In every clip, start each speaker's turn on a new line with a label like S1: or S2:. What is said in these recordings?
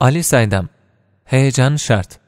S1: Ali Saydam, heyecan şart.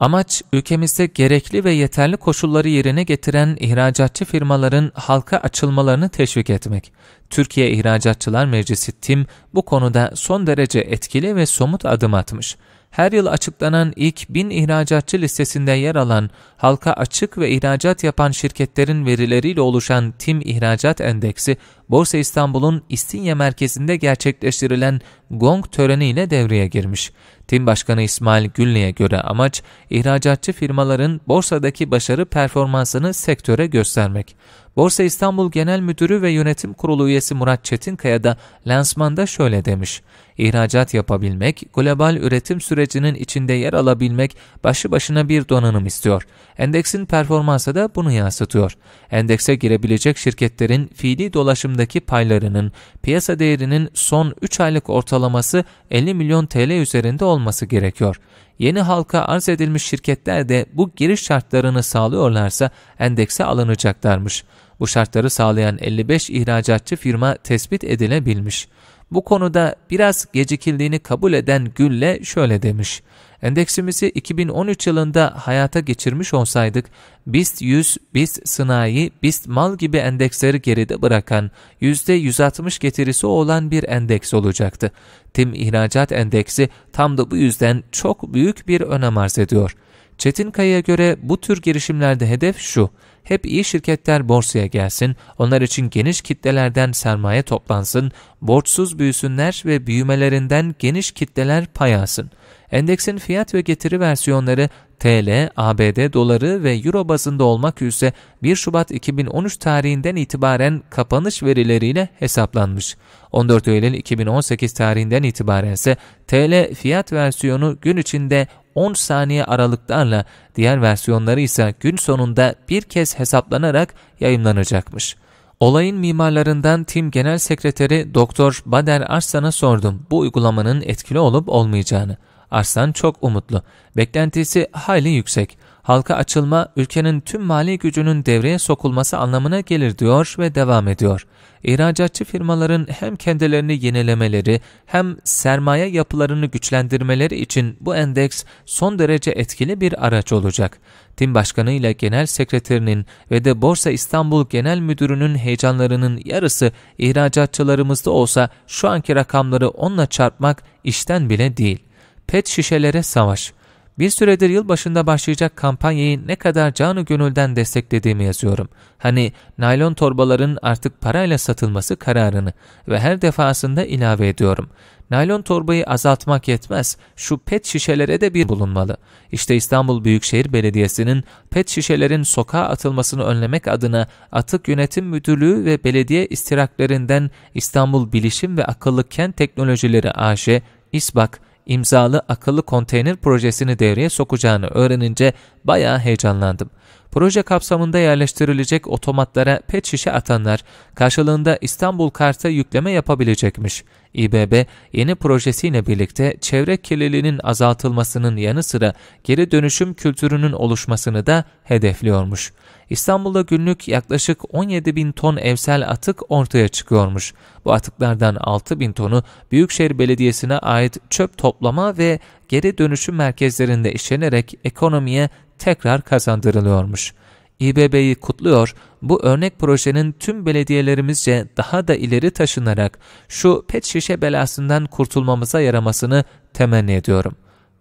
S1: Amaç ülkemizde gerekli ve yeterli koşulları yerine getiren ihracatçı firmaların halka açılmalarını teşvik etmek. Türkiye İhracatçılar Meclisi TİM bu konuda son derece etkili ve somut adım atmış her yıl açıklanan ilk bin ihracatçı listesinde yer alan, halka açık ve ihracat yapan şirketlerin verileriyle oluşan TİM İhracat Endeksi, Borsa İstanbul'un İstinye merkezinde gerçekleştirilen gong töreniyle devreye girmiş. TİM Başkanı İsmail Gülne'ye göre amaç, ihracatçı firmaların borsadaki başarı performansını sektöre göstermek. Borsa İstanbul Genel Müdürü ve Yönetim Kurulu üyesi Murat Çetinkaya da lansmanda şöyle demiş. İhracat yapabilmek, global üretim sürecinin içinde yer alabilmek başı başına bir donanım istiyor. Endeksin performansı da bunu yansıtıyor. Endekse girebilecek şirketlerin fiili dolaşımdaki paylarının piyasa değerinin son 3 aylık ortalaması 50 milyon TL üzerinde olması gerekiyor yeni halka arz edilmiş şirketler de bu giriş şartlarını sağlıyorlarsa endekse alınacaklarmış. Bu şartları sağlayan 55 ihracatçı firma tespit edilebilmiş. Bu konuda biraz gecikildiğini kabul eden Gülle şöyle demiş. Endeksimizi 2013 yılında hayata geçirmiş olsaydık, BIST 100, BIST sanayi, BIST mal gibi endeksleri geride bırakan %160 getirisi olan bir endeks olacaktı. Tim ihracat endeksi tam da bu yüzden çok büyük bir önem arz ediyor.'' Çetin Kaya'ya göre bu tür girişimlerde hedef şu, hep iyi şirketler borsaya gelsin, onlar için geniş kitlelerden sermaye toplansın, borçsuz büyüsünler ve büyümelerinden geniş kitleler pay alsın. Endeksin fiyat ve getiri versiyonları TL, ABD doları ve Euro bazında olmak üzere 1 Şubat 2013 tarihinden itibaren kapanış verileriyle hesaplanmış. 14 Eylül 2018 tarihinden itibaren ise TL fiyat versiyonu gün içinde 10 saniye aralıklarla, diğer versiyonları ise gün sonunda bir kez hesaplanarak yayınlanacakmış. Olayın mimarlarından Tim Genel Sekreteri Doktor Bader Arslan'a sordum bu uygulamanın etkili olup olmayacağını. Arslan çok umutlu. Beklentisi hayli yüksek halka açılma ülkenin tüm mali gücünün devreye sokulması anlamına gelir diyor ve devam ediyor. İhracatçı firmaların hem kendilerini yenilemeleri hem sermaye yapılarını güçlendirmeleri için bu endeks son derece etkili bir araç olacak. Tim Başkanı ile Genel Sekreterinin ve de Borsa İstanbul Genel Müdürü'nün heyecanlarının yarısı ihracatçılarımızda olsa şu anki rakamları onunla çarpmak işten bile değil. Pet şişelere savaş bir süredir yılbaşında başlayacak kampanyayı ne kadar canı gönülden desteklediğimi yazıyorum. Hani naylon torbaların artık parayla satılması kararını ve her defasında ilave ediyorum. Naylon torbayı azaltmak yetmez, şu pet şişelere de bir bulunmalı. İşte İstanbul Büyükşehir Belediyesi'nin pet şişelerin sokağa atılmasını önlemek adına Atık Yönetim Müdürlüğü ve belediye istiraklerinden İstanbul Bilişim ve Akıllı Kent Teknolojileri AŞ, İSBAK, imzalı akıllı konteyner projesini devreye sokacağını öğrenince bayağı heyecanlandım proje kapsamında yerleştirilecek otomatlara pet şişe atanlar karşılığında İstanbul Kart'a yükleme yapabilecekmiş. İBB yeni projesiyle birlikte çevre kirliliğinin azaltılmasının yanı sıra geri dönüşüm kültürünün oluşmasını da hedefliyormuş. İstanbul'da günlük yaklaşık 17 bin ton evsel atık ortaya çıkıyormuş. Bu atıklardan 6 bin tonu Büyükşehir Belediyesi'ne ait çöp toplama ve geri dönüşüm merkezlerinde işlenerek ekonomiye tekrar kazandırılıyormuş. İBB'yi kutluyor, bu örnek projenin tüm belediyelerimizce daha da ileri taşınarak şu pet şişe belasından kurtulmamıza yaramasını temenni ediyorum.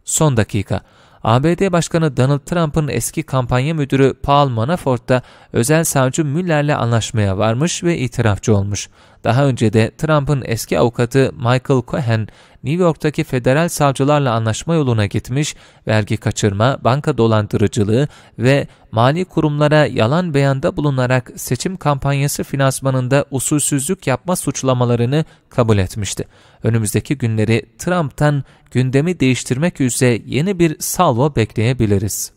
S1: Son dakika. ABD Başkanı Donald Trump'ın eski kampanya müdürü Paul Manafort da özel savcı Müller'le anlaşmaya varmış ve itirafçı olmuş. Daha önce de Trump'ın eski avukatı Michael Cohen, New York'taki federal savcılarla anlaşma yoluna gitmiş, vergi kaçırma, banka dolandırıcılığı ve mali kurumlara yalan beyanda bulunarak seçim kampanyası finansmanında usulsüzlük yapma suçlamalarını kabul etmişti. Önümüzdeki günleri Trump'tan gündemi değiştirmek üzere yeni bir salvo bekleyebiliriz.